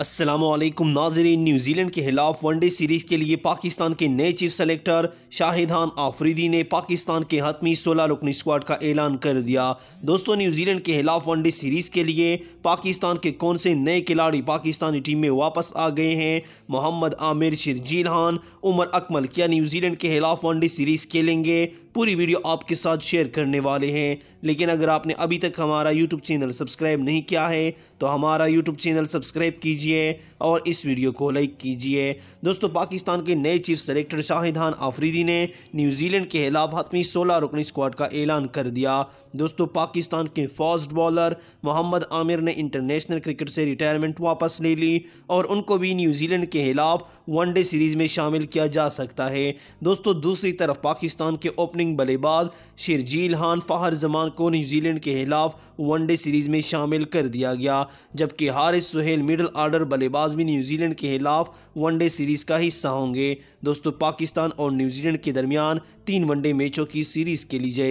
असलम नाजरीन न्यूजीलैंड के खिलाफ वनडे सीरीज़ के लिए पाकिस्तान के नए चीफ सेलेक्टर शाहिदान आफरीदी ने पाकिस्तान के हतमी सोलह रुकनी स्क्वाड का ऐलान कर दिया दोस्तों न्यूजीलैंड के खिलाफ वनडे सीरीज़ के लिए पाकिस्तान के कौन से नए खिलाड़ी पाकिस्तानी टीम में वापस आ गए हैं मोहम्मद आमिर शिरजीलहान उमर अकमल क्या न्यूजीलैंड के खिलाफ वनडे सीरीज़ खेलेंगे पूरी वीडियो आपके साथ शेयर करने वाले हैं लेकिन अगर आपने अभी तक हमारा यूट्यूब चैनल सब्सक्राइब नहीं किया है तो हमारा यूट्यूब चैनल सब्सक्राइब कीजिए कीजिए और इस वीडियो को लाइक कीजिए दोस्तों पाकिस्तान के नए चीफ सेलेक्टर शाहिदान आफरीदी ने न्यूजीलैंड के खिलाफ हतमी सोलह रुकनी स्क्वाड का ऐलान कर दिया दोस्तों पाकिस्तान के फास्ट बॉलर मोहम्मद आमिर ने इंटरनेशनल क्रिकेट से रिटायरमेंट वापस ले ली और उनको भी न्यूजीलैंड के खिलाफ वनडे सीरीज में शामिल किया जा सकता है दोस्तों दूसरी तरफ पाकिस्तान के ओपनिंग बल्लेबाज शिरजील खान फ़ाहर जमान को न्यूजीलैंड के खिलाफ वनडे सीरीज़ में शामिल कर दिया गया जबकि Haris Sohail middle order allrounder बल्लेबाज भी न्यूजीलैंड के खिलाफ वनडे सीरीज़ का हिस्सा होंगे दोस्तों पाकिस्तान और न्यूजीलैंड के दरमियान तीन वनडे मैचों की सीरीज़ के लिए